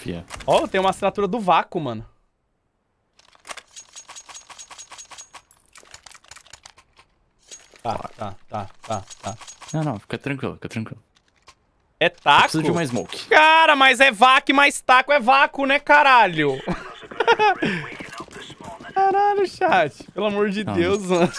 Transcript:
Fia. Ó, oh, tem uma assinatura do vácuo, mano. Tá, tá, tá, tá, tá. Não, não, fica tranquilo, fica tranquilo. É taco? Preciso de uma smoke. Cara, mas é vac mais taco é vácuo, né, caralho? caralho, chat. Pelo amor de não. Deus, mano.